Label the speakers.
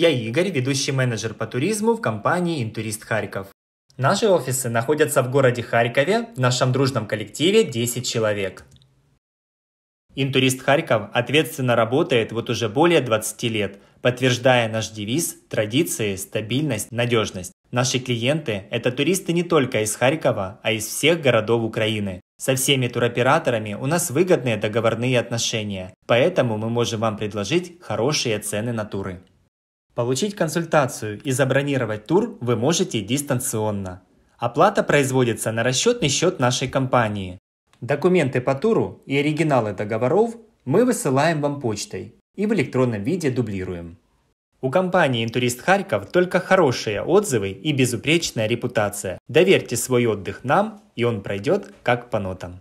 Speaker 1: Я Игорь, ведущий менеджер по туризму в компании «Интурист Харьков». Наши офисы находятся в городе Харькове, в нашем дружном коллективе 10 человек. «Интурист Харьков» ответственно работает вот уже более 20 лет, подтверждая наш девиз «Традиции, стабильность, надежность». Наши клиенты – это туристы не только из Харькова, а из всех городов Украины. Со всеми туроператорами у нас выгодные договорные отношения, поэтому мы можем вам предложить хорошие цены на туры. Получить консультацию и забронировать тур вы можете дистанционно. Оплата производится на расчетный счет нашей компании. Документы по туру и оригиналы договоров мы высылаем вам почтой и в электронном виде дублируем. У компании «Интурист Харьков» только хорошие отзывы и безупречная репутация. Доверьте свой отдых нам, и он пройдет как по нотам.